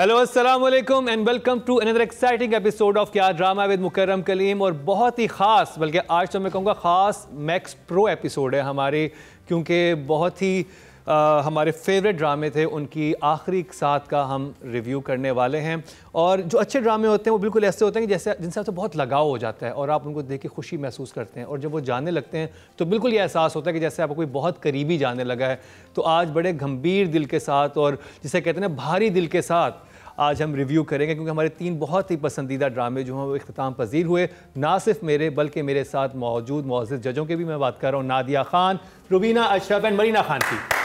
Hello अस्सलाम वालेकुम and welcome to another exciting episode of Kya drama with Mukarram Kaleem और बहुत ही ख़ास बल्कि आज तो मैं कहूँगा ख़ास मैक्स प्रो एपिसोड है हमारे क्योंकि बहुत ही आ, हमारे फेवरेट ड्रामे थे उनकी आखिरी साथ का हम रिव्यू करने वाले हैं और जो अच्छे ड्रामे होते हैं वो बिल्कुल ऐसे होते हैं कि जैसे जिनसे आपसे बहुत लगाव हो जाता है और आप उनको देख के खुशी महसूस करते हैं और जब वो जाने लगते हैं तो बिल्कुल ये एहसास होता है कि जैसे आपको कोई बहुत करीबी जाने लगा है तो आज बड़े गंभीर दिल के साथ और जिसे कहते हैं भारी दिल के साथ आज हम रिव्यू करेंगे क्योंकि हमारे तीन बहुत ही पसंदीदा ड्रामे जो हैं वो अख्ताम पजीर हुए ना सिर्फ मेरे बल्कि मेरे साथ मौजूद मोजिद जजों के भी मैं बात कर रहा हूँ नादिया खान रुबीना अशरफ एंड मरीना खान की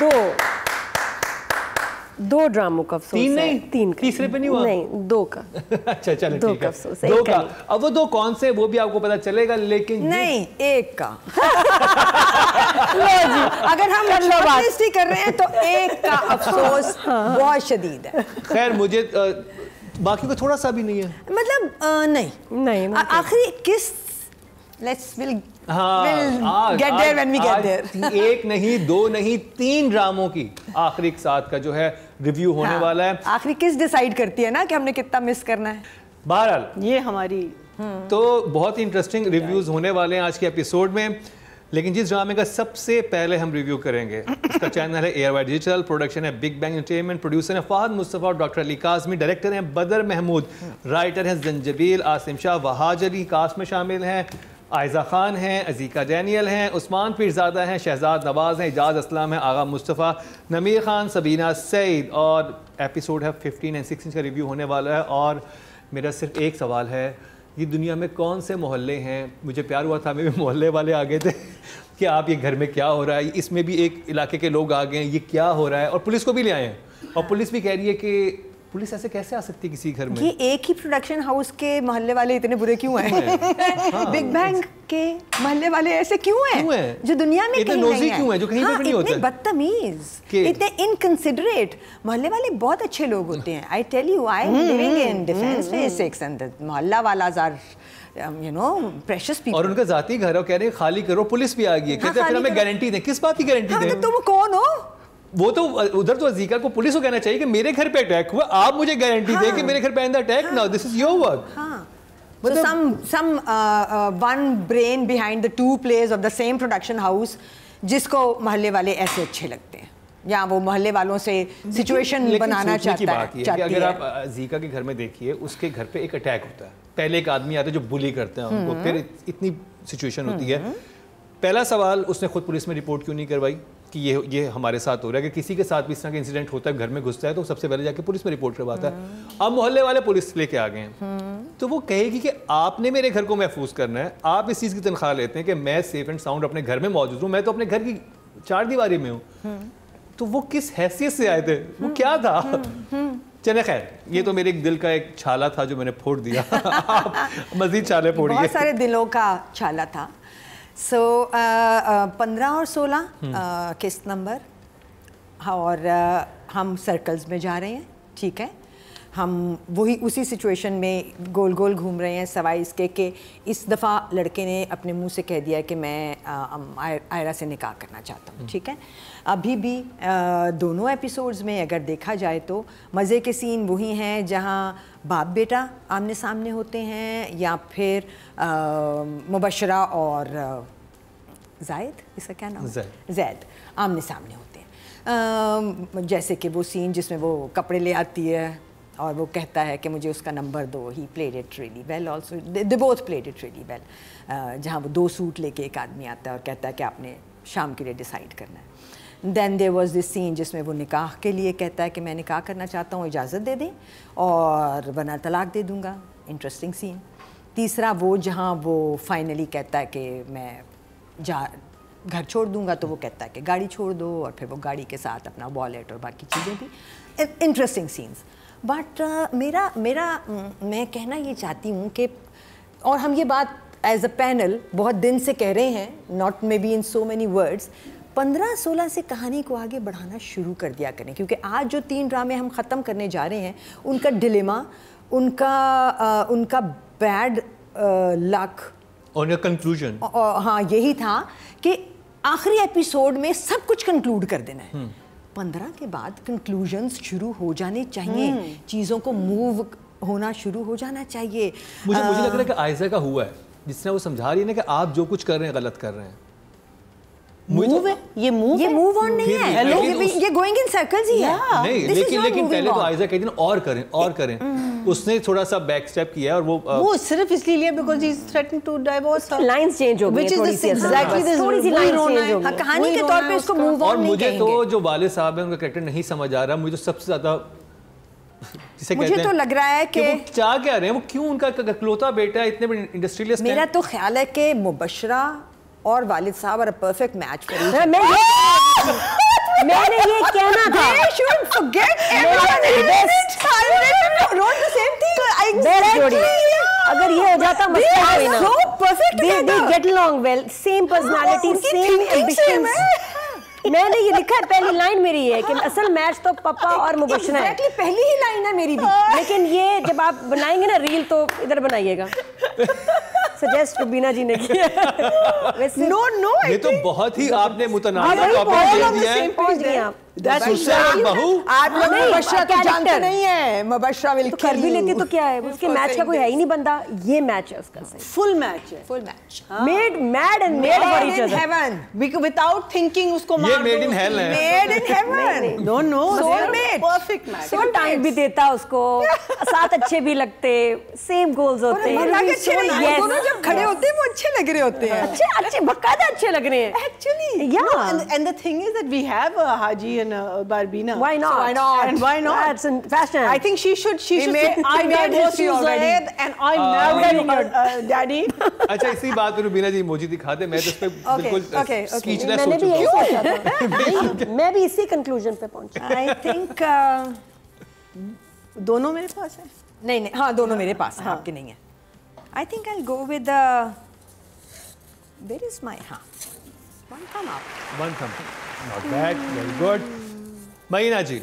दो दो ड्रामो का अफसोस तीन नहीं तीन का तीसरे पे नहीं हुआ नहीं दो का अच्छा चलो दो का अफसोस दो का अब वो दो कौन से वो भी आपको पता चलेगा लेकिन नहीं एक का लो जी अगर हम अच्छा जबरदस्ती कर रहे हैं तो एक का अफसोस हाँ। बहुत शदीद है खैर मुझे बाकी को थोड़ा सा भी नहीं है मतलब आ, नहीं नहीं आखिरी किस let's will will get there when we get there एक नहीं दो नहीं तीन ड्रामों की आखिरी के साथ का जो है रिव्यू होने हाँ, वाला है आखिरी किस डिसाइड करती है ना कि हमने कितना मिस करना है बहरहाल ये हमारी हम्म। तो बहुत ही इंटरेस्टिंग रिव्यूज होने वाले हैं आज के एपिसोड में लेकिन जिस ड्रामे का सबसे पहले हम रिव्यू करेंगे उसका चैनल है एयर वाई डिजिटल प्रोडक्शन है बिग बैंग एंटरटेनमेंट प्रोड्यूसर है फहद मुस्तफ़ा और डॉक्टर अली काजमी डायरेक्टर हैं बदर महमूद राइटर हैं जंजबील आसिम शाह वहाज अली कास्ट में शामिल हैं आयजा खान हैं अजीका डैनियल हैं उस्मान पीरजादा हैं शहजाद नवाज़ हैं एजाज असलम हैं आगा मुस्तफ़ा नमीर ख़ान सबीना सईद और एपिसोड है फिफ्टीन एंड सिक्सटीन का रिव्यू होने वाला है और मेरा सिर्फ एक सवाल है ये दुनिया में कौन से मोहल्ले हैं मुझे प्यार हुआ था मेरे मोहल्ले वाले आ गए थे कि आप ये घर में क्या हो रहा है इसमें भी एक इलाके के लोग आ गए हैं ये क्या हो रहा है और पुलिस को भी ले आए हैं और पुलिस भी कह रही है कि पुलिस ऐसे कैसे आ सकती है किसी घर में ये एक ही प्रोडक्शन हाउस के मोहल्ले वाले इतने बुरे क्यों हैं बिग हाँ, बैंग के मोहल्ले वाले ऐसे क्यों हैं है? जो दुनिया में कहीं नहीं क्यों है जो कहीं हाँ, पे नहीं होते इतने बदतमीज इतने इनकंसिडरेट मोहल्ले वाले बहुत अच्छे लोग होते हैं I tell you I am living in defence basics and the mohalla वाला जार यू नो प्रेशियस पीपल और उनका जाती घर है कह रहे खाली करो पुलिस भी आ गई है हाँ, कहते हैं फिर हमें गारंटी दें किस बात की गारंटी हाँ, तो दें तुम कौन हो वो तो उधर तो अजीका को पुलिस को कहना चाहिए कि मेरे घर पे अटैक हुआ आप मुझे गारंटी हाँ, दे कि मेरे घर पे आइंदा attack now this is your work मतलब some some one brain behind the two place of the same production house जिसको मोहल्ले वाले ऐसे अच्छे लगते हैं या वो मोहल्ले वालों से सिचुएशन बनाना चाहता है, है अगर आप जीका के घर में देखिए उसके घर पे एक अटैक होता है पहले एक आदमी आता है जो बुली करते हैं उनको हम्म। फिर इतनी सिचुएशन होती है हम्म। पहला सवाल उसने खुद पुलिस में रिपोर्ट क्यों नहीं करवाई कि ये ये हमारे साथ हो रहा है कि किसी के साथ भी इस तरह का इंसिडेंट होता है घर में घुसता है तो सबसे पहले जाके पुलिस में रिपोर्ट करवाता है हाँ। अब मोहल्ले वाले पुलिस लेके आ गए हैं हाँ। तो वो कहेगी कि आपने मेरे घर को महफूज करना है आप इस चीज़ की तनख्वाह लेते हैं कि मैं सेफ एंड साउंड अपने घर में मौजूद हूँ मैं तो अपने घर की चार दीवारी में हूँ हाँ। तो वो किस हैसियत से आए थे वो क्या था चले खैर ये तो मेरे एक दिल का एक छाला था जो मैंने फोड़ दिया मजीद छाले फोड़ी बहुत सारे दिलों का छाला था सो uh, uh, पंद्रह और सोलह हम्म। uh, किस्त नंबर हाँ, और हम सर्कल्स में जा रहे हैं ठीक है हम वही उसी सिचुएशन में गोल गोल घूम रहे हैं सवाई इसके कि इस दफ़ा लड़के ने अपने मुंह से कह दिया कि मैं आयरा से निकाह करना चाहता हूँ हम्म। ठीक है अभी भी आ, दोनों एपिसोड्स में अगर देखा जाए तो मज़े के सीन वही हैं जहाँ बाप बेटा आमने सामने होते हैं या फिर मुबशरा और जायद इसका क्या नाम जैद आमने सामने होते हैं आ, जैसे कि वो सीन जिसमें वो कपड़े ले आती है और वो कहता है कि मुझे उसका नंबर दो he played it really well also they both played it really well जहाँ वो दो सूट लेके एक आदमी आता है और कहता है कि आपने शाम के लिए डिसाइड करना है then there was this scene जिसमें वो निकाह के लिए कहता है कि मैं निकाह करना चाहता हूँ इजाज़त दे दें और वरना तलाक दे दूँगा इंटरेस्टिंग सीन तीसरा वो जहाँ वो फाइनली कहता है कि मैं जा घर छोड़ दूंगा तो वो कहता है कि गाड़ी छोड़ दो और फिर वो गाड़ी के साथ अपना वॉलेट और बाकी चीज़ें भी इंटरेस्टिंग सीन्स बट uh, मेरा मेरा मैं कहना ये चाहती हूँ कि और हम ये बात एज अ पैनल बहुत दिन से कह रहे हैं not maybe in so many words पंद्रह सोलह से कहानी को आगे बढ़ाना शुरू कर दिया करें क्योंकि आज जो तीन ड्रामे हम ख़त्म करने जा रहे हैं उनका डिलेमा उनका आ, उनका बैड लक और कंक्लूजन हाँ यही था कि आखिरी एपिसोड में सब कुछ कंक्लूड कर देना है हम्म। पंद्रह के बाद कंक्लूजन शुरू हो जाने चाहिए हम्म। चीज़ों को मूव होना शुरू हो जाना चाहिए मुझे आ, मुझे लग रहा है कि आयजा का हुआ है जिसने वो समझा रही है ना कि आप जो कुछ कर रहे हैं गलत कर रहे हैं मूव ये मूव ये मूव ऑन नहीं है हेलो ये गोइंग इन सर्कल्स ही है नहीं लेकिन लेकिन पहले तो और करें और करें mm. उसने थोड़ा सा बैक स्टेप किया और वो वो uh, सिर्फ इसलिए लिया because he threaten two lines change हो गई एग्जैक्टली दिस थोड़ी सी लाइन चेंज हो गई हाँ, कहानी के तौर पे मूव ऑन और मुझे तो जो वाले साहब है उनका कैरेक्टर नहीं समझ आ रहा मुझे तो सबसे ज्यादा मुझे तो लग रहा है कि क्या कह रहे हैं वो क्यों उनका इकलौता बेटा इतने बड़े इंडस्ट्रियलिस्ट मेरा तो ख्याल है कि मुबशरा और वालिद साहब और परफेक्ट मैच कर मैंने ये कहना था They should forget everyone best wrote the same thing exactly अगर ये हो जाता मसला कोई ना so perfect they, they get along well same हाँ, personality same ambitions मैंने ये लिखा है पहली लाइन मेरी है कि असल मैच तो पापा और मुबशना है एक्जेक्टली पहली ही लाइन है मेरी भी लेकिन ये जब आप बनाएंगे ना रील तो इधर बनाइएगा सजेस्ट रुबीना जी ने किया नो नो ये तो बहुत ही आपने मुतनाजा टॉपिक दे दिया है तो तो कर भी तो क्या है उसके मैच का ही नहीं ये मैच है उसको साथ अच्छे भी लगते सेम गोल्स होते हैं जब खड़े होते हैं वो अच्छे लग रहे होते हैं अच्छे अच्छे बकायदा तो अच्छे लग रहे हैं actually and the thing is that we have Haji in uh, Barbina. Why not? So why not? And why not? That's in fashion. I think she should. She should. Made, say, I made her already. Zaid and I'm uh, now getting her uh, daddy. अच्छा इसी बात पे रुबीना जी मोजी दिखा दे मैं तो इस पे बिल्कुल स्पीचलेस हो चुका हूं मैं भी इसी कंक्लूजन पे पहुंचा I think दोनों मेरे पास है नहीं नहीं हाँ दोनों मेरे पास हैं आपके नहीं है think I'll go with the where is my हाँ One thumb up. One thumb. Not bad. Very good. Maina ji.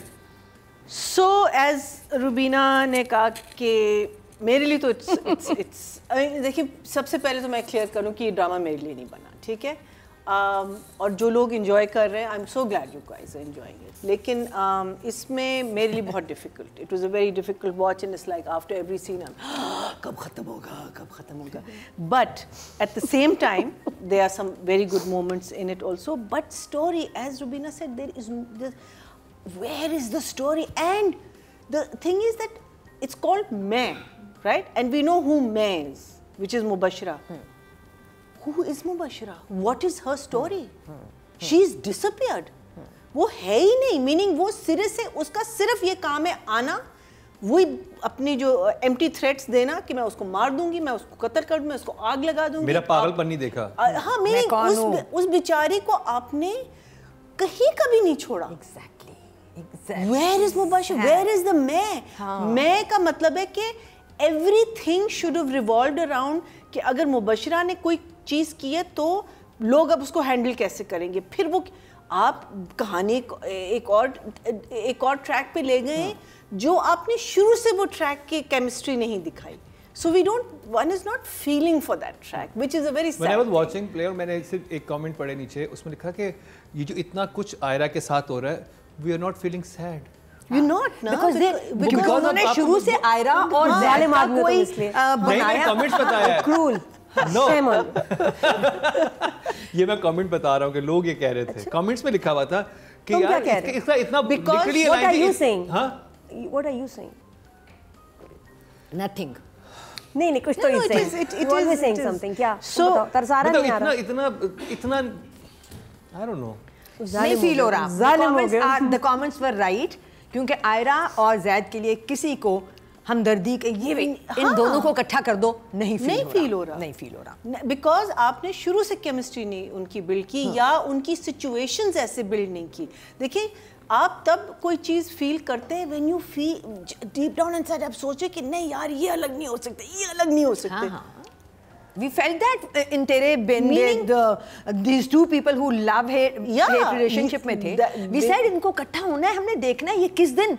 So as Rubina ने कहा कि मेरे लिए तो इट्स इट्स देखिए सबसे पहले तो मैं क्लियर करूं कि ये ड्रामा मेरे लिए नहीं बना ठीक है um, और जो लोग इन्जॉय कर रहे हैं I am so glad you guys enjoying it लेकिन um, इसमें मेरे लिए बहुत difficult it was a very difficult watch and it's like after every scene I कब ख़त्म होगा कब ख़त्म होगा but at the same time they are some very good moments in it also but story as Rubina said there is where is the story and the thing is that it's called my right and we know who Mai is which is Mubashra who is Mubashira? What is her story? She's disappeared. वो है ही नहीं meaning वो सिरे से उसका सिर्फ ये काम है आना वही अपनी जो एम टी थ्रेट्स देना कि मैं उसको मार दूंगी मैं उसको कतर कर मैं उसको आग लगा दूंगी मेरा पागलपन नहीं देखा हाँ मेरी उस, उस बिचारी को आपने कहीं कभी नहीं छोड़ा exactly where is Mubashir where is the Mai हाँ। मैं का मतलब है कि everything should revolve around कि अगर मुबशरा ने कोई चीज़ की है तो लोग अब उसको हैंडल कैसे करेंगे फिर वो आप कहानी एक और एक और ट्रैक पे ले गए हाँ। जो आपने शुरू से वो ट्रैक की केमिस्ट्री नहीं दिखाई so we don't one is not feeling for that track which is a very I was watching player मैंने सिर्फ एक कमेंट पढ़े नीचे उसमें लिखा कि ये जो इतना कुछ आयरा के साथ हो रहा है we are not feeling sad उन्होंने शुरू से आयरा और जालिम आदमी को इसलिए बनाया क्रूल नो ये मैं कमेंट बता रहा हूँ कि लोग ये कह रहे थे कमेंट्स अच्छा। में लिखा हुआ था कि यार इसका इतना what are you saying what are you saying nothing नहीं नहीं कुछ तो it it is saying something क्या सो तरसारा मतलब नहीं आ रहा इतना इतना आई डोंट नो नहीं फील हो रहा द कमेंट्स वर राइट क्योंकि आयरा और जैद के लिए किसी को हमदर्दी के ये इन हाँ, इन दोनों को इकट्ठा कर दो नहीं फील नहीं फील हो रहा नहीं फील हो रहा बिकॉज आपने शुरू से केमिस्ट्री नहीं उनकी बिल्ड की हाँ. या उनकी सिचुएशंस ऐसे बिल्ड नहीं की देखिए आप तब कोई चीज़ फील करते हैं when you feel deep down inside आप सोचे कि नहीं यार ये अलग नहीं हो सकते ये अलग नहीं हो सकते हाँ, हाँ. we felt that in Tere ben with the, these two people who love hate, yeah, relationship mein the we said inko ikattha hona hai humne dekhna hai ye kis din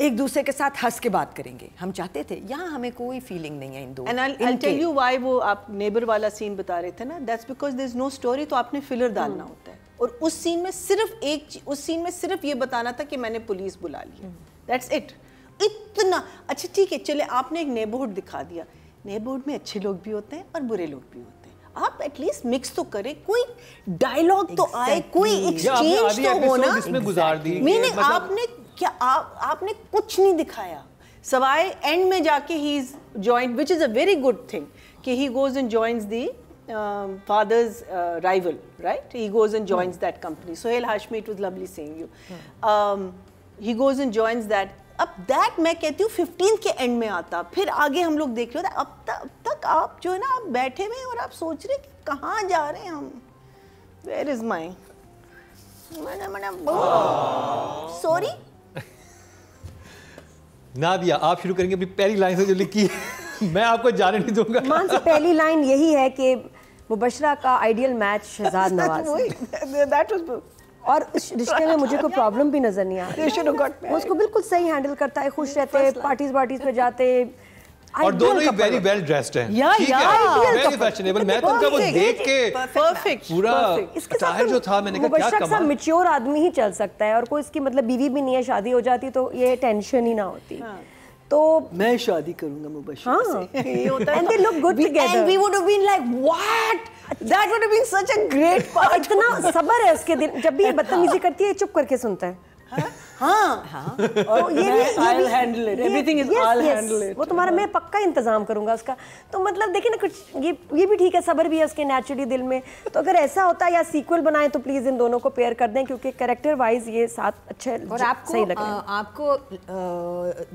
एक दूसरे के साथ हंस के बात करेंगे हम चाहते थे यहाँ हमें कोई फीलिंग नहीं है इन दो एंड टेल यू व्हाई वो आप नेबर वाला सीन बता रहे थे ना that's because there is no story तो आपने फिलर डालना हम्म। होता है और उस सीन में सिर्फ एक उस सीन में सिर्फ ये बताना था कि मैंने पुलिस बुला ली दैट्स इट इतना अच्छा ठीक है चले आपने एक नेबरहुड दिखा दिया नेबरहुड में अच्छे लोग भी होते हैं और बुरे लोग भी होते हैं आप एटलीस्ट मिक्स तो करें कोई डायलॉग exactly. तो आए कोई एक्सचेंज तो होना इसमें गुजार दी मीनिंग मतलब आपने कि आप आपने कुछ नहीं दिखाया सवाए एंड में जाके ही is join which is a very good thing कि he goes and joins the father's rival right he goes and joins that company Sohail Hashmi it was lovely it you he goes and joins that अब that मैं कहती हूँ fifteen के and में आता फिर आगे हम लोग देख रहे हो अब तक अब तक आप जो है ना आप बैठे हुए और आप सोच रहे कि कहाँ जा रहे हैं हम वेयर इज माई मैंने मैंने सॉरी ना दिया आप शुरू करेंगे अपनी पहली लाइन से जो लिखी है मैं आपको जाने नहीं दूंगा मान से पहली लाइन यही है कि मुबशरा का आइडियल मैच शहजाद नवाज और उस रिश्ते में मुझे कोई प्रॉब्लम भी नजर नहीं आ रही उसको बिल्कुल सही हैंडल करता है खुश रहते हैं पार्टीज वार्टीज पे जाते हैं और दोनों ही वेरी वेल ड्रेस्ड हैं ठीक है वेरी फैशनेबल मैं तो उनका वो देख के परफेक्ट पूरा इसके साथ तो जो था मैंने कहा क्या कमाल मैच्योर आदमी ही चल सकता है और कोई इसकी मतलब बीवी भी नहीं है शादी हो जाती तो ये टेंशन ही ना होती हाँ। तो मैं शादी करूंगा मुबशर हाँ, से ये होता है and they look good together and we would have been like what that would have been such a great part इतना सब्र है उसके दिन जब भी ये बदतमीजी करती है चुप करके सुनता है हाँ। हाँ, हाँ। वो तुम्हारा हाँ। मैं पक्का इंतजाम करूंगा उसका तो मतलब देखिए ना कुछ ये ये भी ठीक है सबर भी है उसके नेचुरली दिल में तो अगर ऐसा होता या सीक्वल बनाए तो प्लीज इन दोनों को पेयर कर दें क्योंकि कैरेक्टर वाइज ये साथ अच्छे और आपको सही लग रहे आपको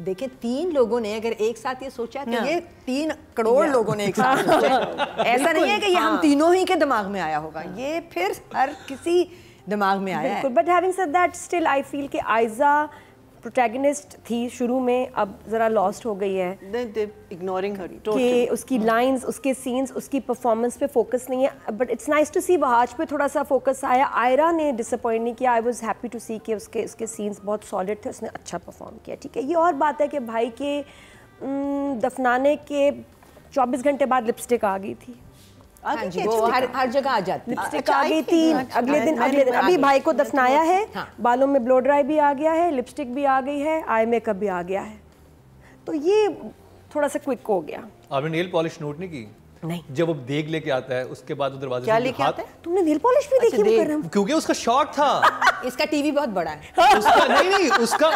देखिए तीन लोगों ने अगर एक साथ ये सोचा तो हाँ। ये तीन करोड़ लोगों ने एक साथ ऐसा नहीं है कि ये हम तीनों ही के दिमाग में आया होगा ये फिर हर किसी दिमाग में आया but having said that still I feel कि आयजा प्रोटैगनिस्ट थी शुरू में अब ज़रा लॉस्ट हो गई है इग्नोरिंग हर कि उसकी लाइंस उसके सीन्स उसकी परफॉर्मेंस पे फोकस नहीं है but it's nice to see Wahaj पे थोड़ा सा फोकस आया आयरा ने डिसअपॉइंट नहीं किया I was happy to see कि उसके उसके सीन्स बहुत सॉलिड थे उसने अच्छा परफॉर्म किया ठीक है ये और बात है कि भाई के दफनाने के चौबीस घंटे बाद लिपस्टिक आ गई थी हाँ जी वो हर हर जगह आ जाती लिपस्टिक अच्छा, आ गई हाँ, अगले हाँ, दिन अगले दिन अभी भाई को दफनाया है बालों में ब्लो ड्राई भी आ गया है लिपस्टिक भी आ गई है आई मेकअप भी आ गया है तो ये थोड़ा सा क्विक हो गया आपने नेल पॉलिश नोट नहीं की नहीं जब वो देख लेके आता है उसके बाद दरवाजे क्या लेके आता है तुमने नेल पॉलिश भी अच्छा, देखी क्योंकि उसका शौक था इसका टीवी बहुत बड़ा है उसका नहीं नहीं उसका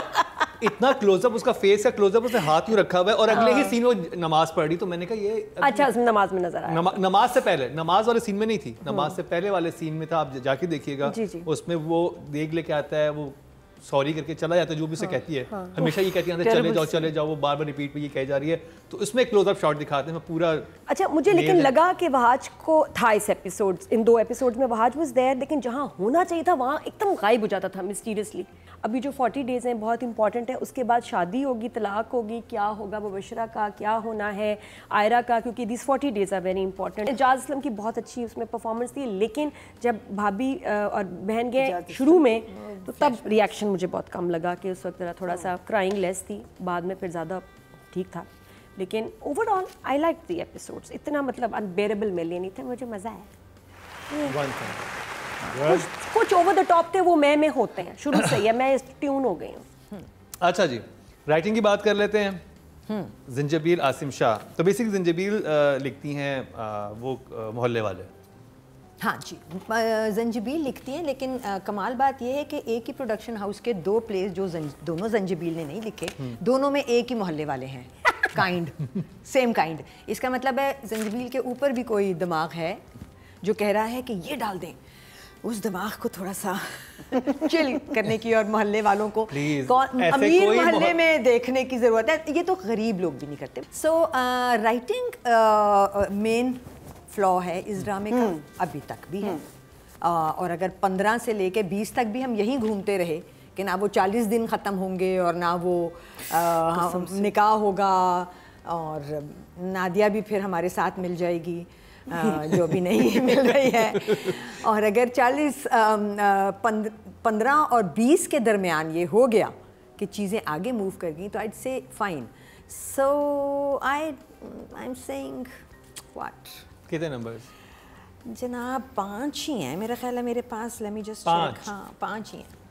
इतना क्लोजअप उसका फेस का क्लोजअप उसने हाथ में रखा हुआ है और अगले ही सीन वो नमाज पढ़ रही तो मैंने कहा ये अच्छा उसमें नमाज में नजर आया नमा, नमाज से पहले नमाज वाले सीन में नहीं थी हम्म। नमाज से पहले वाले सीन में था आप जाके देखिएगा उसमें वो देख लेके आता है वो सॉरी करके चला जाता है जो भी उसे हाँ, कहती है हाँ। हमेशा ये कहती है चले जाओ चले जाओ वो बार बार रिपीट में ये कह जा रही है तो उसमें क्लोजअप शॉट दिखाते हैं पूरा अच्छा मुझे लेकिन लगा कि वहाज को था इस एपिसोड इन दो एपिसोड में वहाज वॉज देयर लेकिन जहाँ होना चाहिए था वहाँ एकदम गायब हो जाता था मिस्टीरियसली अभी जो फोर्टी डेज़ हैं बहुत इंपॉर्टेंट है उसके बाद शादी होगी तलाक होगी क्या होगा मुबशरा का क्या होना है आयरा का क्योंकि this forty days are very important Ejaz Aslam की बहुत अच्छी उसमें परफॉर्मेंस थी लेकिन जब भाभी और बहन गए शुरू में तो तब रिएक्शन मुझे बहुत कम लगा कि उस वक्त ज़रा थोड़ा सा क्राइंग हाँ। लेस थी बाद में फिर ज़्यादा ठीक था लेकिन overall I like the episodes इतना मतलब अनबेरेबल मिले लिए नहीं थे मुझे मज़ा आया कुछ कुछ ओवर द टॉप थे वो मैं में होते हैं शुरू से ही मैं ट्यून हो गई हूँ hmm. अच्छा जी राइटिंग की बात कर लेते हैं hmm. जिंजबील आसिम शाह तो बेसिक जिंजबील लिखती हैं वो मोहल्ले वाले हाँ जी जंजबील लिखती हैं लेकिन आ, कमाल बात यह है कि एक ही प्रोडक्शन हाउस के दो प्लेस जो जंज, दोनों जंजबील ने नहीं लिखे hmm. दोनों में एक ही मोहल्ले वाले हैं काइंड सेम काइंड इसका मतलब है जंजबील के ऊपर भी कोई दिमाग है जो कह रहा है कि ये डाल दें उस दिमाग को थोड़ा सा चिल करने की और मोहल्ले वालों को कौन अमीर मोहल्ले में देखने की ज़रूरत है ये तो गरीब लोग भी नहीं करते सो राइटिंग मेन फ्लॉ है इस ड्रामे का हम्म। अभी तक भी है हम्म। uh, और अगर पंद्रह से लेके बीस तक भी हम यहीं घूमते रहे कि ना वो चालीस दिन ख़त्म होंगे और ना वो uh, निकाह होगा और नादिया भी फिर हमारे साथ मिल जाएगी जो भी नहीं मिल रही है और अगर 40 पंद्रह और 20 के दरमियान ये हो गया कि चीज़ें आगे मूव कर गई तो I say fine so I I am saying what कितने नंबर्स जनाब पांच ही हैं मेरा ख्याल है मेरे पास मी जस्ट हाँ पांच ही हैं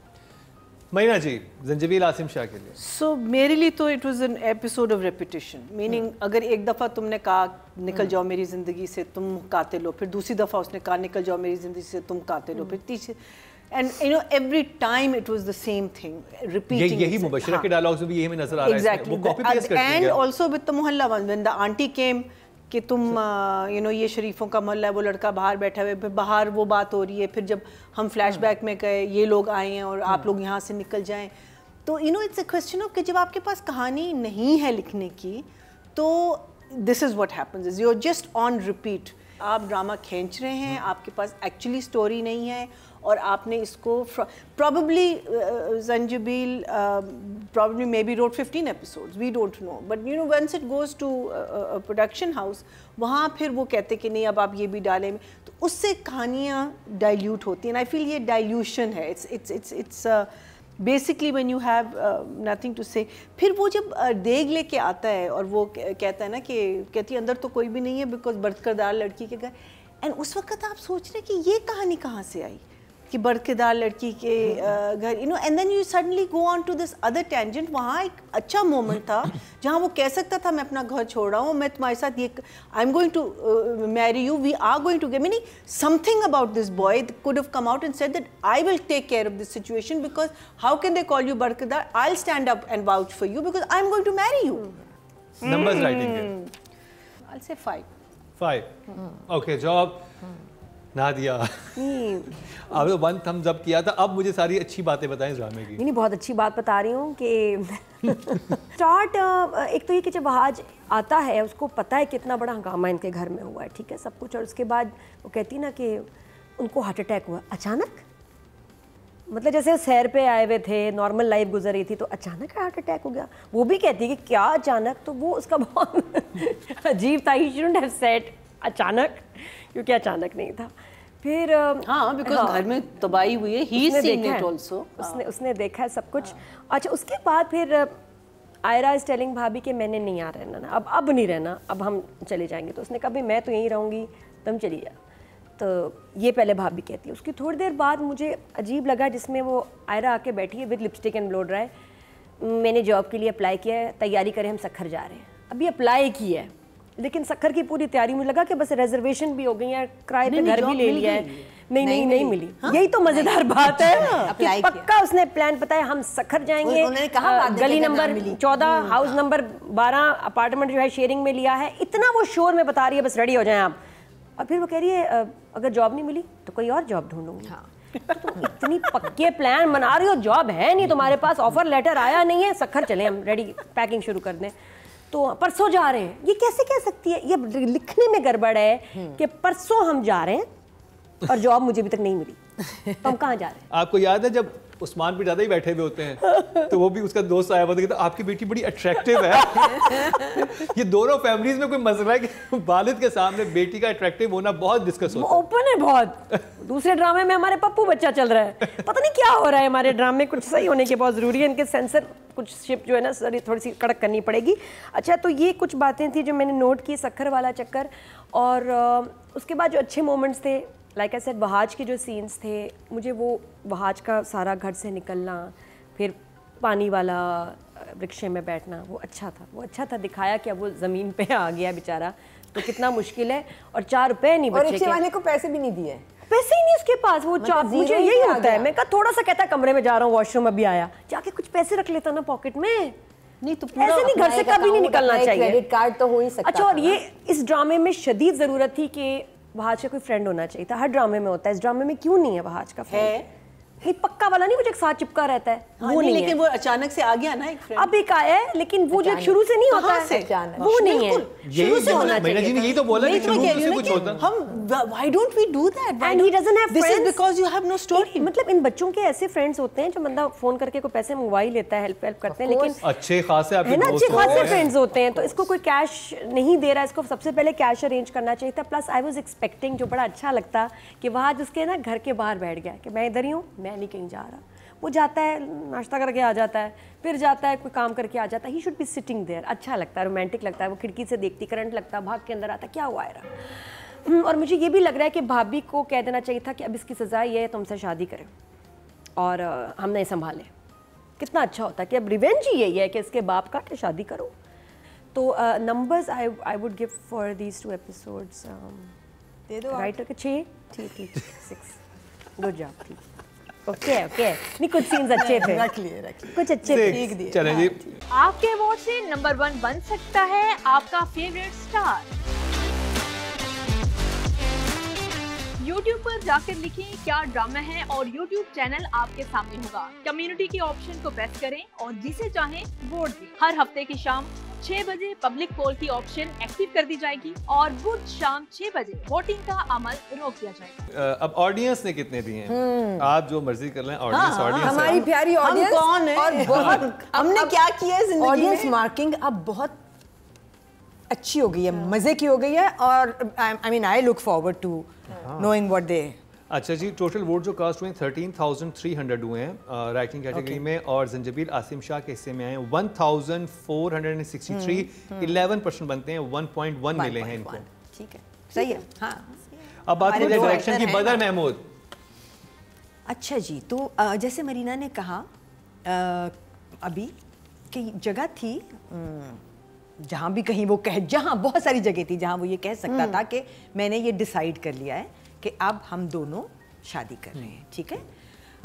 मैना जी जंजीबील आसिम शाह के लिए सो so, मेरे लिए तो it was an episode of repetition meaning अगर एक दफ़ा तुमने कहा निकल hmm. जाओ मेरी ज़िंदगी से तुम कातिल हो फिर दूसरी दफ़ा उसने कहा निकल जाओ मेरी ज़िंदगी से तुम कातिल हो hmm. फिर तीसरी and you know every time it was the same thing repeating यही मुबशरा हाँ. के डायलॉग्स में भी यही में नजर आ रहा है exactly and also with the mohalla one when the aunty came कि तुम यू नो ये शरीफों का मोहल्ला है वो लड़का बाहर बैठा हुआ है फिर बाहर वो बात हो रही है फिर जब हम फ्लैशबैक hmm. में गए ये लोग आए हैं और आप hmm. लोग यहाँ से निकल जाएं तो you know it's a question of कि जब आपके पास कहानी नहीं है लिखने की तो this is what happens is you are just on repeat आप ड्रामा खींच रहे हैं hmm. आपके पास एक्चुअली स्टोरी नहीं है और आपने इसको probably Zanjabeel probably maybe wrote fifteen episodes we don't know but you know once it goes to production house वहाँ फिर वो कहते कि नहीं अब आप ये भी डालें तो उससे कहानियाँ डाइल्यूट होती हैं आई फील ये डाइल्यूशन है it's it's it's it's basically one you have nothing to say फिर वो जब uh, देग लेके आता है और वो कहता है ना कि कहती है अंदर तो कोई भी नहीं है बिकॉज करदार लड़की के घर एंड उस वक्त आप सोच रहे हैं कि ये कहानी कहाँ से आई कि बरकदार लड़की के हाँ। घर you know and then you suddenly go on to this other tangent वहाँ एक अच्छा मोमेंट था जहाँ वो कह सकता था मैं अपना घर छोड़ रहा हूँ मैं तुम्हारे साथ ये I am going to marry you we are going to get meaning something about this boy could have come out and said that I will take care of this situation because how can they call you बरकदार I will stand up and vouch for you because I am going to marry you numbers writing I will say 5 5 okay job ना दिया हम्म। आपने one Thums up किया था अब मुझे सारी अच्छी बातें बताएं ड्रामे की नहीं बहुत अच्छी बात बता रही हूँ कि स्टार्ट एक तो ये कि जब आज आता है उसको पता है कितना बड़ा हंगामा इनके घर में हुआ है ठीक है सब कुछ और उसके बाद वो कहती ना कि उनको हार्ट अटैक हुआ अचानक मतलब जैसे सैर पे आए हुए थे नॉर्मल लाइफ गुजर रही थी तो अचानक हार्ट अटैक हो गया वो भी कहती है कि क्या अचानक तो वो उसका बहुत अजीब था ही शुडेंट हैव सेट अचानक क्योंकि अचानक नहीं था फिर हाँ बिकॉज हाँ, घर में तबाही हुई है ही देखा आल्सो उसने हाँ। उसने देखा है सब कुछ हाँ. अच्छा उसके बाद फिर आयरा इज टेलिंग भाभी के मैंने नहीं आ रहना ना अब अब नहीं रहना अब हम चले जाएंगे तो उसने कहा भाई मैं तो यहीं रहूँगी तुम चली जा तो ये पहले भाभी कहती है उसकी थोड़ी देर बाद मुझे अजीब लगा जिसमें वो आयरा आके बैठी है विद लिपस्टिक एंड रहा है मैंने जॉब के लिए अप्लाई किया है तैयारी करें हम सखर जा रहे हैं अभी अप्लाई किया है लेकिन सखर की पूरी तैयारी मुझे लगा कि बस रिजर्वेशन भी हो गई है किराए पे घर भी ले लिया है नहीं नहीं नहीं मिली हाँ? यही तो मजेदार बात है अच्छा, पक्का उसने प्लान बताया हम सखर जाएंगे गली नंबर चौदह हम्म, हाउस नंबर बारह अपार्टमेंट जो है शेयरिंग में लिया है इतना वो शोर में बता रही है बस रेडी हो जाए आप और फिर वो कह रही है अगर जॉब नहीं मिली तो कोई और जॉब ढूंढूंगी हाँ। तो इतनी पक्के प्लान बना रही हो जॉब है नहीं तुम्हारे पास ऑफर लेटर आया नहीं है सखर चले हम रेडी पैकिंग शुरू कर दें तो परसों जा रहे हैं ये कैसे कह सकती है ये लिखने में गड़बड़ है हम्म। कि परसों हम जा रहे हैं और जॉब मुझे अभी तक नहीं मिली तो हम कहाँ जा रहे हैं आपको याद है जब उस्मान भी ज़्यादा ही बैठे हुए होते हैं तो वो भी उसका दोस्त आया हुआ था तो आपकी बेटी बड़ी अट्रैक्टिव है ये दोनों फैमिलीज में कोई मसला है कि वालिद के सामने बेटी का अट्रैक्टिव होना बहुत डिस्कस होता है ओपन है बहुत दूसरे ड्रामे में हमारे पप्पू बच्चा चल रहा है पता नहीं क्या हो रहा है हमारे ड्रामे कुछ सही होने के बहुत ज़रूरी है इनके सेंसर कुछ शिप जो है ना सर थोड़ी सी कड़क करनी पड़ेगी अच्छा तो ये कुछ बातें थी जो मैंने नोट की सखर वाला चक्कर और उसके बाद जो अच्छे मोमेंट्स थे लाइक आई सेड वहाज के जो सीन्स थे मुझे वो वहाज का सारा घर से निकलना फिर पानी वाला रिक्शे में बैठना वो अच्छा था वो अच्छा था दिखाया कि अब वो ज़मीन पे आ गया बेचारा तो कितना मुश्किल है और चार रुपए नहीं बचे रिक्शे वाले को पैसे भी नहीं दिए पैसे ही नहीं उसके पास वो मतलब मुझे यही होता है मैं कहा थोड़ा सा कहता कमरे में जा रहा हूँ वॉशरूम अभी आया जाके कुछ पैसे रख लेता ना पॉकेट में नहीं तो पैसे नहीं घर से कभी नहीं निकलना चाहिए क्रेडिट कार्ड तो हो ही सकता अच्छा और ये इस ड्रामे में शदीद जरूरत थी कि वहाज का कोई फ्रेंड होना चाहिए था हर ड्रामे में होता है इस ड्रामे में क्यों नहीं है वहाज का फ्रेंड नहीं पक्का वाला नहीं वो एक साथ चिपका रहता है हाँ, वो नहीं, लेकिन वो अचानक से आ गया ना एक अब एक आया है लेकिन वो जो शुरू से नहीं होता है हाँ, वो नहीं है शुरू से होना चाहिए मैंने जी यही तो बोला कि शुरू से कुछ होता हम why don't we do that and he doesn't have friends this is because you have no story मतलब इन बच्चों के ऐसे फ्रेंड्स होते हैं जो बंदा फोन करके कोई पैसे मंगवा ही लेता है हेल्प हेल्प करते हैं लेकिन अच्छे खासे आपके दोस्त अच्छे खासे फ्रेंड्स होते हैं तो इसको कोई कैश नहीं दे रहा इसको सबसे पहले कैश अरेंज करना चाहिए था प्लस आई वाज एक्सपेक्टिंग जो बड़ा अच्छा लगता कि वहां जिसके ना घर के बाहर बैठ गया कि मैं इधर ही हूं मैं है नहीं कहीं जा रहा वो जाता है नाश्ता करके आ जाता है फिर जाता है कोई काम करके आ जाता है he should be sitting there अच्छा लगता है रोमांटिक लगता है वो खिड़की से देखती करंट लगता है भाग के अंदर आता क्या हुआ है हम्म, और मुझे ये भी लग रहा है कि भाभी को कह देना चाहिए था कि अब इसकी सज़ा ये है तुमसे शादी करें और हम नहीं संभाले कितना अच्छा होता कि अब रिवेंज ही यही है कि इसके बाप का कि शादी करो तो numbers I I would give for these two episodes दे दो राइटर के छः ठीक ठीक सिक्स गुड जॉब ठीक ओके ओके नहीं कुछ सीन्स अच्छे थे कुछ अच्छे थे चले जी आपके वोट से नंबर वन बन सकता है आपका फेवरेट स्टार YouTube पर जाकर लिखें क्या ड्रामा है और YouTube चैनल आपके सामने होगा कम्युनिटी के ऑप्शन को प्रेस करें और जिसे चाहें वोट दें हर हफ्ते की शाम छह बजे पब्लिक पोल की ऑप्शन एक्टिव कर दी जाएगी और बुध शाम छह बजे वोटिंग का अमल रोक दिया जाएगा अब ऑडियंस ने कितने दिए हैं हम्म। आप जो मर्जी कर लें ऑडियंस ऑडियंस हाँ, हमारी प्यारी ऑडियंस कौन है और बहुत हाँ। हमने क्या किया है ऑडियंस मार्किंग अब बहुत अच्छी हो गई है मजे की हो गई है और I mean I look forward to knowing what they अच्छा जी टोटल वोट जो कास्ट हुए थर्टीन थाउजेंड थ्री हंड्रेड हुए हैं राइटिंग कैटेगरी okay. में और जंजबीर आसिम शाह के हिस्से में आए one thousand four hundred and sixty three eleven percent बनते हैं वन पॉइंट वन मिले हैं इनको ठीक है सही है हाँ अब बात की डायरेक्शन की बदर महमूद अच्छा जी तो जैसे मरीना ने कहा अभी कि जगह थी हम्म, जहाँ भी कहीं वो कह जहाँ बहुत सारी जगह थी जहाँ वो ये कह सकता हम्म। था कि मैंने ये डिसाइड कर लिया है कि अब हम दोनों शादी कर रहे हैं हम्म। ठीक है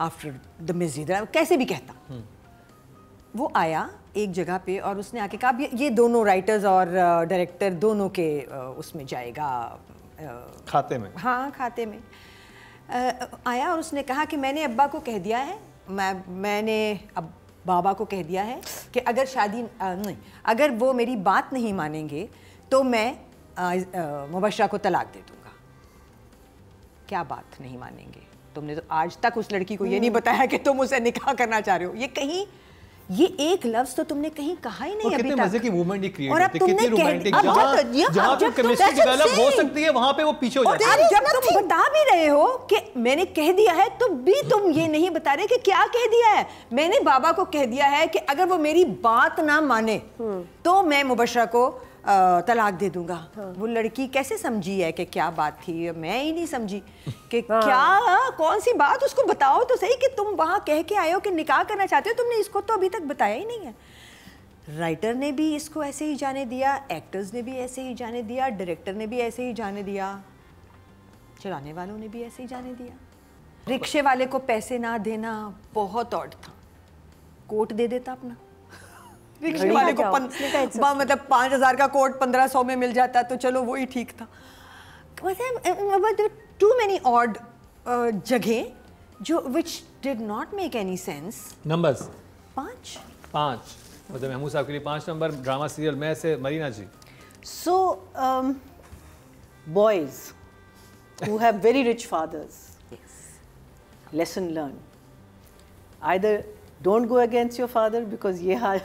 आफ्टर द मिजीदरा कैसे भी कहता हम्म। वो आया एक जगह पे और उसने आके कहा ये, ये दोनों राइटर्स और डायरेक्टर दोनों के उसमें जाएगा खाते में हाँ खाते में आया और उसने कहा कि मैंने अब्बा को कह दिया है मैं मैंने अब बाबा को कह दिया है कि अगर शादी नहीं अगर वो मेरी बात नहीं मानेंगे तो मैं मुबशरा को तलाक दे दूँ क्या बात नहीं मानेंगे तुमने तो आज तक उस लड़की को ये नहीं बताया कि तुम उसे निकाह करना चाह रहे हो ये कहीं ये एक लफ्ज तो तुमने कहीं कहा ही नहीं अभी मजे की मूवमेंट ये क्रिएट और अब तुमने जहां जब केमिस्ट्री तो- डेवलप तो हो सकती है वहां पे वो पीछे हो जाते हैं जब तुम बता भी रहे हो कि मैंने कह दिया है तो भी तुम ये नहीं बता रहे कि क्या कह दिया है मैंने बाबा को कह दिया है कि अगर वो मेरी बात ना माने हम्म। तो मैं मुबशरा को तलाक दे दूंगा हाँ। वो लड़की कैसे समझी है कि क्या बात थी मैं ही नहीं समझी कि हाँ। क्या कौन सी बात उसको बताओ तो सही कि तुम वहाँ कह के आए हो कि निकाह करना चाहते हो तुमने इसको तो अभी तक बताया ही नहीं है राइटर ने भी इसको ऐसे ही जाने दिया एक्टर्स ने भी ऐसे ही जाने दिया डायरेक्टर ने भी ऐसे ही जाने दिया चलाने वालों ने भी ऐसे ही जाने दिया रिक्शे वाले को पैसे ना देना बहुत ऑड था कोट दे देता अपना रिक्शे वाले को पन, मतलब पाँच हज़ार का कोट पंद्रह सौ में मिल जाता तो चलो वही ठीक था टू मैनी ऑड जगह जो which did not make any sense numbers पाँच पाँच मतलब महमूद साहब के लिए पाँच नंबर ड्रामा सीरियल मैं से Marina ji so boys who have very rich fathers lesson learn either don't go against your father because ये हाँ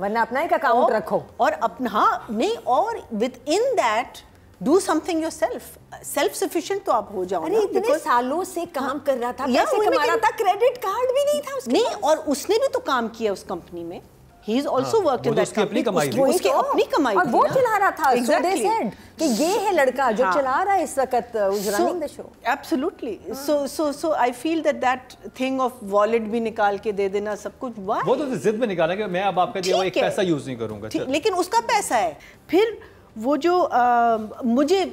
वरना अपना एक अकाउंट रखो और अपना हाँ नहीं और within that do something yourself self sufficient तो आप हो जाओ अरे इतने because, सालों से काम कर रहा था पैसे कमा रहा था क्रेडिट कार्ड भी नहीं था उसके नहीं और उसने भी तो काम किया उस कंपनी में हाँ, तो he is also worked in that अपनी कमाई थी उसकी तो अपनी कमाई और वो चला रहा था exactly. so they said कि ये है हाँ। लड़का जो हाँ. चला रहा है इस वक्त running uh, the absolutely absolutely mm. so so so I feel that that thing of wallet भी निकाल के दे देना सब कुछ why वो तो जिद में निकाला कि मैं अब आपका दिया एक पैसा यूज नहीं करूंगा लेकिन उसका पैसा है फिर वो जो uh, मुझे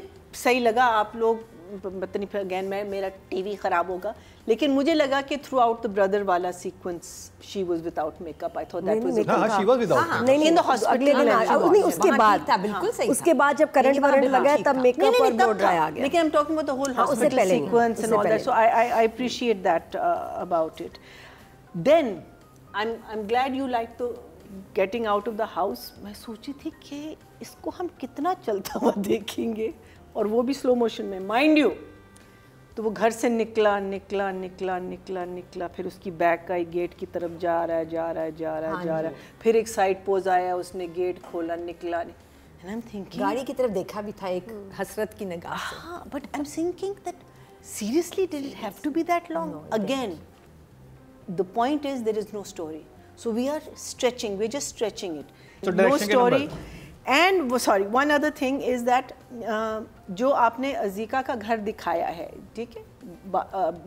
सही लगा आप लोग बतनी अगैन मैं मेरा टीवी ख़राब होगा लेकिन मुझे लगा कि थ्रू आउट द ब्रदर वाला sequence she was without makeup I thought that was हां शी वाज विदाउट नहीं इन द हॉस्पिटल नहीं उसके बाद था बिल्कुल सही उसके बाद जब करंट वरंट लगा तब मेकअप और आ गया लेकिन I am talking about the whole hospital sequence and all that so I I appreciate that about it then I am I am glad you like getting out of the house मैं सोची थी कि इसको हम कितना चलता हुआ देखेंगे और वो भी स्लो मोशन में माइंड यू तो वो घर से निकला निकला निकला निकला निकला फिर उसकी बैक का एक गेट की तरफ जा रहा है जा रहा है जा रहा है जा हाँ रहा है फिर एक साइड पोज आया उसने गेट खोला निकला एंड आई एम थिंकिंग गाड़ी की तरफ देखा भी था एक hmm. हसरत की निगाह से but I am thinking that seriously did it have to be that long again the point is there is no story so we are stretching we just stretching it no story and वो sorry one other thing is that जो आपने अजीका का घर दिखाया है ठीक है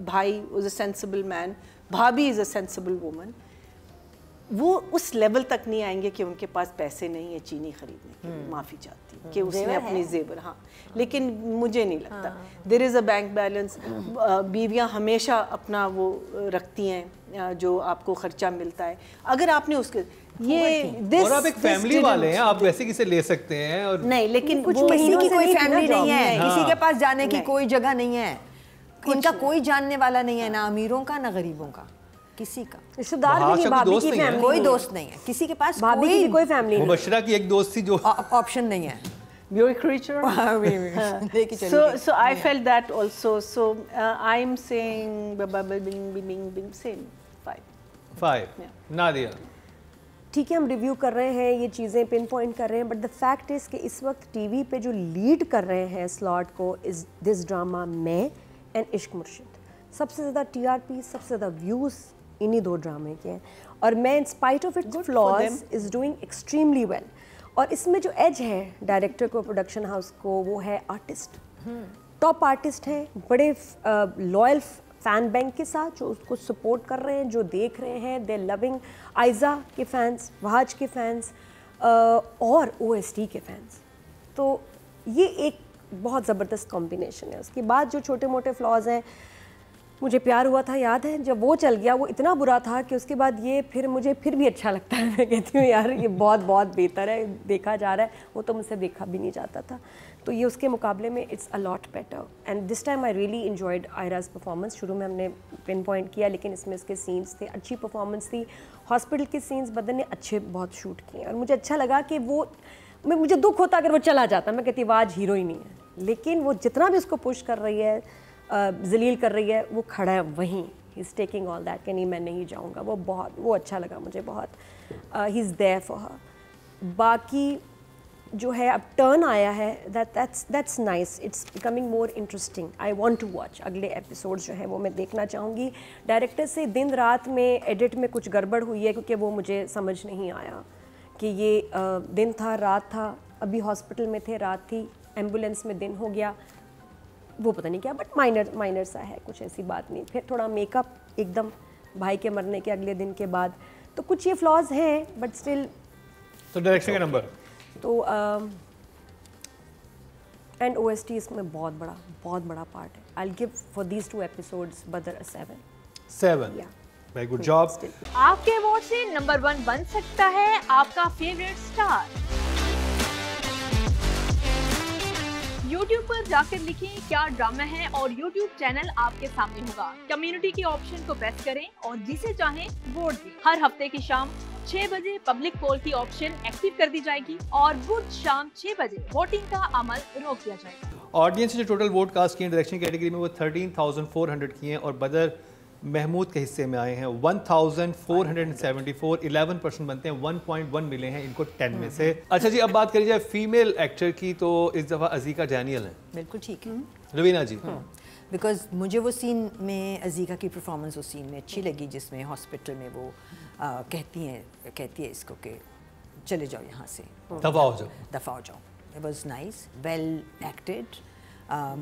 भाई इज़ अ सेंसिबल मैन भाभी इज़ अ सेंसिबल वूमन वो उस लेवल तक नहीं आएंगे कि उनके पास पैसे नहीं है चीनी खरीदने की हम्म। माफ़ी चाहती hmm. कि हम्म। उसने अपनी जेवर हाँ लेकिन मुझे नहीं लगता देर हाँ। Is hmm. A bank balance बीवियाँ हमेशा अपना वो रखती हैं जो आपको खर्चा मिलता है अगर आपने उसके ये दिस और आप एक फैमिली वाले हैं आप वैसे किसे ले सकते हैं और नहीं लेकिन कुछ किसी की कोई फैमिली नहीं है किसी के पास जाने की कोई जगह नहीं है इनका कोई जानने वाला नहीं है ना अमीरों का ना गरीबों का किसी का रिश्तेदार तो तो भी नहीं भाभी की फैमिली कोई दोस्त नहीं है किसी के पास भाभी की कोई फैमिली नहीं मुबशरा की एक दोस्त थी जो ऑप्शन नहीं है your creature हाँ, हाँ। so so i felt that also so uh, i'm saying bing bing bing bing Nadia ठीक है हम रिव्यू कर रहे हैं ये चीज़ें पिन पॉइंट कर रहे हैं बट द फैक्ट इज़ कि इस वक्त टीवी पे जो लीड कर रहे हैं स्लॉट को इस दिस ड्रामा में एंड इश्क मुर्शिद सबसे ज़्यादा टीआरपी सबसे ज़्यादा व्यूज़ इन्हीं दो ड्रामे के हैं और मैं in spite of its flaws is doing extremely well और इसमें जो एज है डायरेक्टर को प्रोडक्शन हाउस को वो है आर्टिस्ट टॉप आर्टिस्ट हैं बड़े लॉयल फ़ैन बैंक के साथ जो उसको सपोर्ट कर रहे हैं जो देख रहे हैं दे लविंग आइज़ा के फ़ैंस वहाज के फ़ैंस uh, और ओ के फैंस तो ये एक बहुत ज़बरदस्त कॉम्बिनेशन है उसके बाद जो छोटे मोटे फ्लॉज हैं मुझे प्यार हुआ था याद है जब वो चल गया वो इतना बुरा था कि उसके बाद ये फिर मुझे फिर भी अच्छा लगता है मैं कहती हूँ यार ये बहुत बहुत बेहतर है देखा जा रहा है वो तो मुझसे देखा भी नहीं जाता था तो ये उसके मुकाबले में it's a lot better and this time I really enjoyed आयराज परफॉर्मेंस शुरू में हमने पिन पॉइंट किया लेकिन इसमें इसके सीन्स थे अच्छी परफॉर्मेंस थी हॉस्पिटल के सीन्स बदन ने अच्छे बहुत शूट किए और मुझे अच्छा लगा कि वो मैं मुझे दुख होता अगर वो चला जाता मैं कहती वाज हीरो ही नहीं है लेकिन वो जितना भी उसको पुश कर रही है जलील कर रही है वो खड़ा है वहीं he is taking all that कि नहीं मैं नहीं जाऊँगा वो बहुत वो अच्छा लगा मुझे बहुत ही इज़ देयर फॉर बाकी जो है अब टर्न आया है that that's that's nice it's becoming more interesting I want to watch अगले एपिसोड जो है वो मैं देखना चाहूँगी डायरेक्टर से दिन रात में एडिट में कुछ गड़बड़ हुई है क्योंकि वो मुझे समझ नहीं आया कि ये दिन था रात था अभी हॉस्पिटल में थे रात थी एम्बुलेंस में दिन हो गया वो पता नहीं क्या बट माइनर माइनर सा है कुछ ऐसी बात नहीं फिर थोड़ा मेकअप एकदम भाई के मरने के अगले दिन के बाद तो कुछ ये फ्लॉज हैं बट स्टिल तो डायरेक्शन का नंबर तो एंड ओ एस टी इसमें बहुत बड़ा बहुत बड़ा पार्ट है I give for these two episode बदर seven seven very good job आपके वोट से नंबर वन बन सकता है आपका फेवरेट स्टार YouTube पर जाकर लिखें क्या ड्रामा है और YouTube चैनल आपके सामने होगा कम्युनिटी के ऑप्शन को प्रेस करें और जिसे चाहें वोट दें हर हफ्ते की शाम छह बजे पब्लिक पोल की ऑप्शन एक्टिव कर दी जाएगी और बुध शाम छह बजे वोटिंग का अमल रोक दिया जाएगा ऑडियंस जो टोटल वोट कास्ट किए डायरेक्शन कैटेगरी में वो थर्टीन थाउजेंड फोर हंड्रेड किए और बदर महमूद के हिस्से में आए हैं 1474 11 परसेंट बनते हैं 1.1 मिले हैं इनको 10 में से हम्म। अच्छा जी अब बात करी जाए फीमेल एक्टर की तो इस दफ़ा अजीका डैनियल है बिल्कुल ठीक है हम्म। रवीना जी बिकॉज हम्म। मुझे वो सीन में अजीका की परफॉर्मेंस उस सीन में अच्छी लगी जिसमें हॉस्पिटल में वो आ, कहती हैं कहती है इसको कि चले जाओ यहाँ से दफा हो जाओ दफा हो जाओ it was nice well acted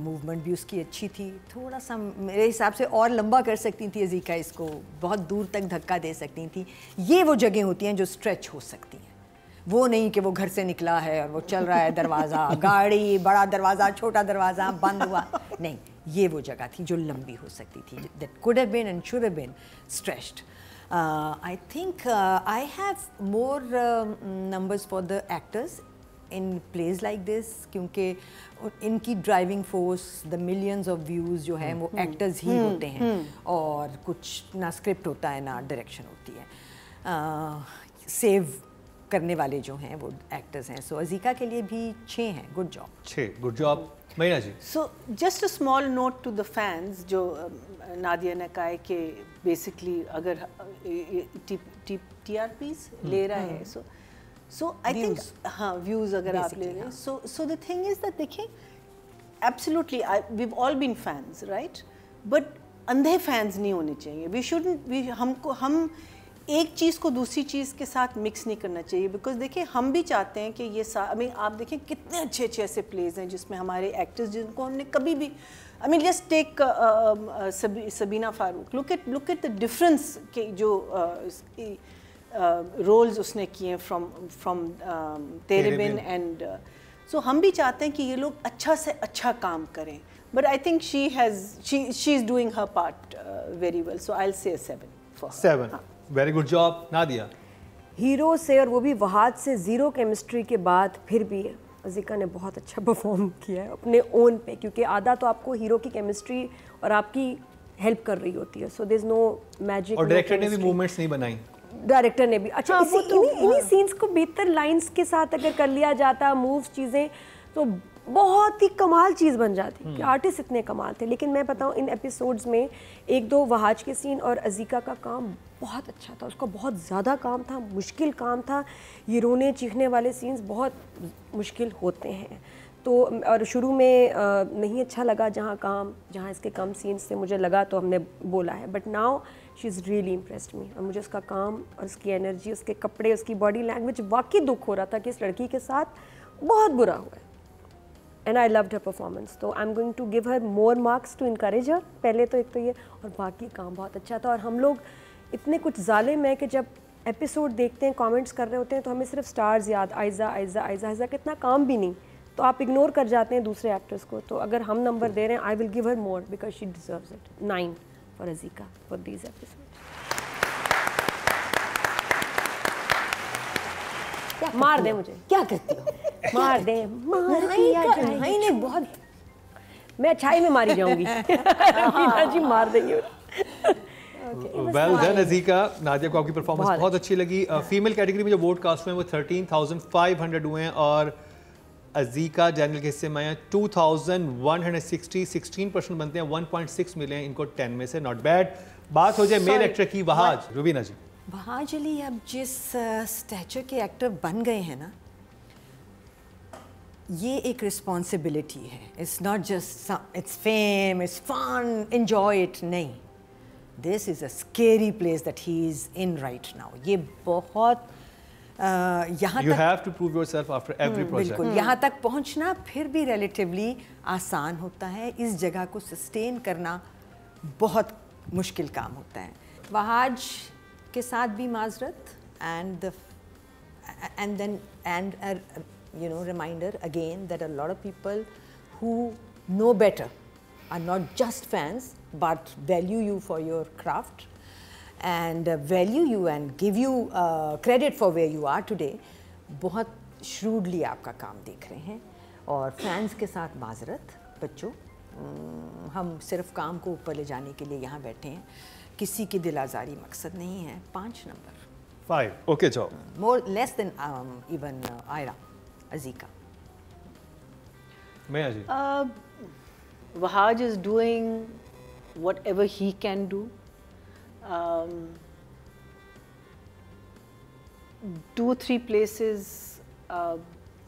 movement भी उसकी अच्छी थी थोड़ा सा मेरे हिसाब से और लंबा कर सकती थी अजीका इसको बहुत दूर तक धक्का दे सकती थी ये वो जगह होती हैं जो स्ट्रेच हो सकती हैं वो नहीं कि वो घर से निकला है और वो चल रहा है दरवाज़ा गाड़ी बड़ा दरवाज़ा छोटा दरवाज़ा बंद हुआ नहीं ये वो जगह थी जो लंबी हो सकती थी that could have been and should have been stressed Uh, I think uh, I have more uh, numbers for the actors in plays like this क्योंकि इनकी driving force the millions of views जो है वो actors ही होते हैं और कुछ ना स्क्रिप्ट होता है ना डायरेक्शन होती है सेव करने वाले जो हैं वो एक्टर्स हैं सो अजीका के लिए भी छः हैं गुड जॉब छः गुड जॉब महीना जी so just a small note to the fans जो um, नादिया ने नकाय कि बेसिकली अगर uh, टी आर पीज हम्म, ले रहा है सो सो आई थिंक हाँ व्यूज अगर आप ले रहे हैं so so the thing is that देखिए absolutely I we all been fans right but अंधे फैंस नहीं होने चाहिए वी शुड हम हम एक चीज़ को दूसरी चीज़ के साथ मिक्स नहीं करना चाहिए बिकॉज देखिए हम भी चाहते हैं कि ये आई मीन आप देखें कितने अच्छे अच्छे ऐसे प्लेज हैं जिसमें हमारे एक्टर्स जिनको हमने कभी भी I mean just take Sabeena Farooq look at look at the difference के जो रोल्स uh, uh, उसने किए फ्रॉम um, फ्रॉम तेरे बिन एंड सो uh, हम भी चाहते हैं कि ये लोग अच्छा से अच्छा काम करें but I think she has she she is doing her part very well so I'll for seven हाँ very good job Nadia hero से और वो भी वहाद से ज़ीरो केमिस्ट्री के बाद फिर भी अजिका ने बहुत अच्छा परफॉर्म किया है अपने ओन पे क्योंकि आधा तो आपको हीरो की केमिस्ट्री और आपकी हेल्प कर रही होती है so there is no magic और डायरेक्टर ने भी मूवमेंट्स नहीं बनाई डायरेक्टर ने भी अच्छा हाँ, इसी, तो, इन्हीं सीन्स हाँ। को बेहतर लाइंस के साथ अगर कर लिया जाता मूव्स चीज़ें तो बहुत ही कमाल चीज़ बन जाती कि आर्टिस्ट हम्म। इतने कमाल थे लेकिन मैं बताऊँ इन एपिसोड्स में एक दो वहाज के सीन और अजीका का काम बहुत अच्छा था उसका बहुत ज़्यादा काम था मुश्किल काम था ये रोने चीखने वाले सीन्स बहुत मुश्किल होते हैं तो और शुरू में नहीं अच्छा लगा जहाँ काम जहाँ इसके कम सीन्स थे मुझे लगा तो हमने बोला है but now she is really impressed me और मुझे उसका काम और उसकी एनर्जी उसके कपड़े उसकी बॉडी लैंग्वेज वाकई दुख हो रहा था कि इस लड़की के साथ बहुत बुरा हुआ है and I love her performance तो I am going to give her more marks to increase her पहले तो एक तो ये और बाकी काम बहुत अच्छा था और हम लोग इतने कुछ जालिम हैं कि जब एपिसोड देखते हैं कॉमेंट्स कर रहे होते हैं तो हमें सिर्फ स्टार्स याद आयजा आयजा आयजा आयजा कितना काम भी नहीं तो आप इग्नोर कर जाते हैं दूसरे एक्टर्स को तो अगर हम नंबर दे रहे हैं I will give her more because she deserve it nine for अजीका फॉर दीज एपिसोड मार दे मुझे क्या करती हो मार दे मार दिया बहुत मैं अच्छाई में मारी जाऊंगी मीना जी मार देंगे वेल डन अजीका नादिया को आपकी परफॉर्मेंस बहुत अच्छी लगी फीमेल uh, कैटेगरी में जो वोट कास्ट हुए वो थर्टीन थाउजेंड फाइव हंड्रेड हुए हैं और अजीका जनरल के हिस्से में two thousand one hundred sixty sixteen percent बनते हैं वन पॉइंट सिक्स मिले हैं इनको टेन में से नॉट बैड बात हो जाए मेल एक्टर की वहाज रुबीना जी बहाज अली अब जिस स्टैचू के एक्टर बन गए हैं ना ये एक रिस्पॉन्सिबिलिटी है it's not just it's fame it's fun enjoy it नहीं this is a scary place that he is in right now ये बहुत यहाँ हम्म, बिल्कुल यहाँ तक पहुँचना फिर भी रिलेटिवली आसान होता है इस जगह को सस्टेन करना बहुत मुश्किल काम होता है वहाज के साथ भी माजरत and and then and you know reminder again that are lot of people who know better are not just fans but value you for your craft and value you and give you credit for way you are today बहुत shrewdly आपका काम देख रहे हैं और fans के साथ माजरत बच्चों हम सिर्फ काम को ऊपर ले जाने के लिए यहाँ बैठे हैं किसी की दिल आज़ारी मकसद नहीं है पाँच नंबर फाइव ओके जाओ more less than even Ayra अजीका मैं अजी uh, Wahaj is doing whatever he can do two three places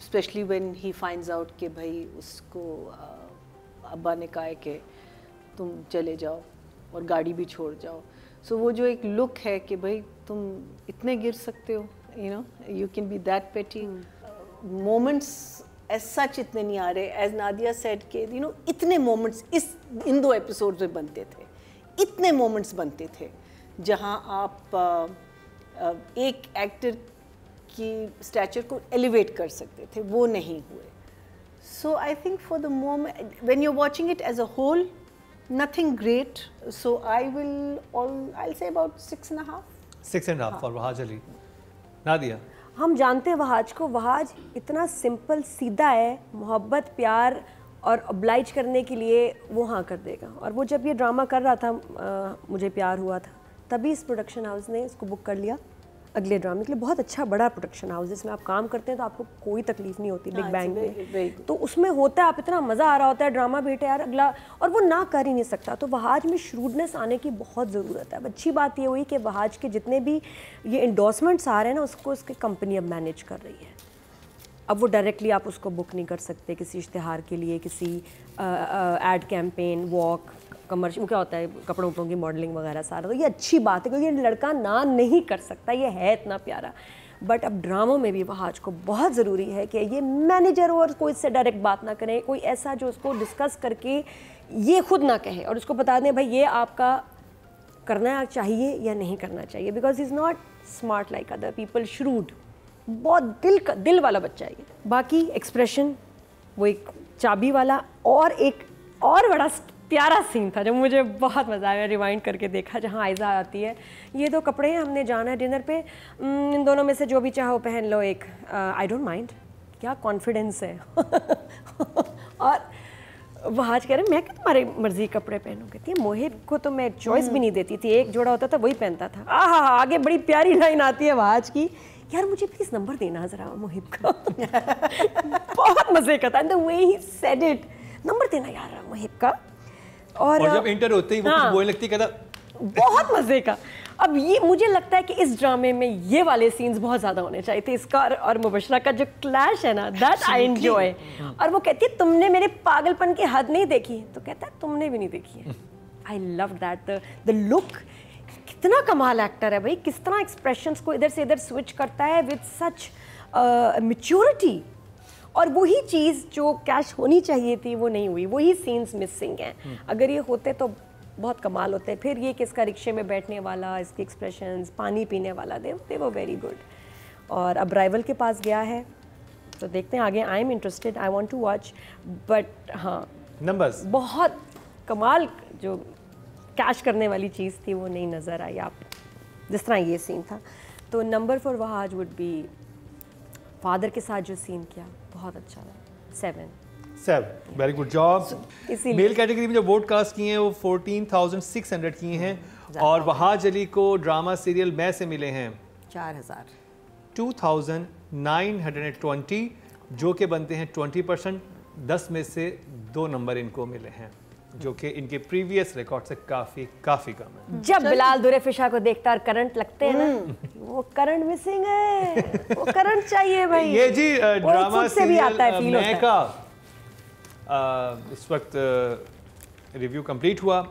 specially when he finds out कि भाई उसको uh, अब्बा ने कहा है कि तुम चले जाओ और गाड़ी भी छोड़ जाओ सो so, वो जो एक लुक है कि भाई तुम इतने गिर सकते हो you know you can be that petty moments as such इतने नहीं आ रहे एज नादिया सेट के यू नो इतने मोमेंट्स इस इन दो एपिसोड में बनते थे इतने मोमेंट्स बनते थे जहाँ आप आ, uh, आ, uh, एक एक्टर की स्टैचर को एलिवेट कर सकते थे वो नहीं हुए so I think for the moment when you watching it as a whole nothing great. So I will all I'll say about 6 and a half. 6 and a half हाँ। for Wahaj Ali. Nadia. हम जानते हैं वहाज को वहाज इतना simple सीधा है मोहब्बत प्यार और अब्लाइज करने के लिए वो हाँ कर देगा और वो जब ये ड्रामा कर रहा था आ, मुझे प्यार हुआ था तभी इस प्रोडक्शन हाउस ने इसको बुक कर लिया अगले ड्रामे के लिए बहुत अच्छा बड़ा प्रोडक्शन हाउस जिसमें आप काम करते हैं तो आपको कोई तकलीफ नहीं होती बिग हाँ बैंग में तो उसमें होता है आप इतना मज़ा आ रहा होता है ड्रामा बेटे यार अगला और वो ना कर ही नहीं सकता तो वहाज में श्रूडनेस आने की बहुत ज़रूरत है अब अच्छी बात ये हुई कि वहाज के जितने भी ये इंडोसमेंट्स आ रहे हैं ना उसको उसकी कंपनी अब मैनेज कर रही है अब वो डायरेक्टली आप उसको बुक नहीं कर सकते किसी इश्तहार के लिए किसी एड कैंपेन वॉक कमर्शियल क्या होता है कपड़ों उपड़ों की मॉडलिंग वगैरह सारा तो ये अच्छी बात है क्योंकि लड़का ना नहीं कर सकता ये है इतना प्यारा बट अब ड्रामों में भी वह आज को बहुत ज़रूरी है कि ये मैनेजर और कोई इससे डायरेक्ट बात ना करें कोई ऐसा जो उसको डिस्कस करके ये खुद ना कहे और उसको बता दें भाई ये आपका करना चाहिए या नहीं करना चाहिए because is not smart like other people shrewd बहुत दिल का दिल वाला बच्चा है ये बाकी एक्सप्रेशन वो एक चाबी वाला और एक और बड़ा प्यारा सीन था जब मुझे बहुत मज़ा आया रिवाइंड करके देखा जहाँ आयजा आती है ये दो कपड़े हैं हमने जाना है डिनर पे इन दोनों में से जो भी चाहो पहन लो एक आई डोंट माइंड क्या कॉन्फिडेंस है और वह आज कह रहे मैं क्या तुम्हारी मर्जी कपड़े पहनू कहती है मोहित को तो मैं चॉइस भी हम्म। नहीं देती थी एक जोड़ा होता था वही पहनता था आ हा आगे बड़ी प्यारी लाइन आती है वहाज की यार मुझे प्लीज़ नंबर देना ज़रा मोहित का बहुत मज़े का था the way he said it number देना यार मोहित का और, और जब इंटर होते ही वो हाँ, कुछ बोलने लगती कहता बहुत मज़े का अब ये मुझे लगता है कि इस ड्रामे में ये वाले सीन्स बहुत ज़्यादा होने चाहिए थे इसका और, और मुबशरा का जो क्लैश है ना दैट आई एंजॉय और वो कहती है तुमने मेरे पागलपन की हद नहीं देखी तो कहता है तुमने भी नहीं देखी है I love that the look कितना कमाल एक्टर है भाई किस तरह एक्सप्रेशंस को इधर से इधर स्विच करता है विद सच मेच्योरिटी और वही चीज़ जो कैश होनी चाहिए थी वो नहीं हुई वही सीन्स मिसिंग हैं हम्म। अगर ये होते तो बहुत कमाल होते हैं फिर ये किसका रिक्शे में बैठने वाला इसके एक्सप्रेशंस पानी पीने वाला दे दे वो वेरी गुड और अब राइवल के पास गया है तो देखते हैं आगे I am interested I want to watch but हाँ नंबर्स बहुत कमाल जो कैश करने वाली चीज़ थी वो नहीं नज़र आई आप जिस तरह ये सीन था तो number four Wahaj would be father के साथ जो सीन किया बहुत अच्छा था seven seven very good job male category में जो वोट कास्ट किए हैं वो फोर्टीन थाउजेंड सिक्स हंड्रेड किए हैं और वहाज अली को ड्रामा सीरियल मैं से मिले हैं चार हज़ार two thousand nine hundred and twenty जो के बनते हैं ट्वेंटी परसेंट दस में से दो नंबर इनको मिले हैं जो कि इनके प्रीवियस रिकॉर्ड से काफी काफी कम है जब बिलाल दुरे फिशा को देखता और करंट लगते हैं ना हम्म। वो करंट मिसिंग है वो करंट चाहिए भाई ये जी ड्रामा से भी आता है फील होता है। इस वक्त रिव्यू कंप्लीट हुआ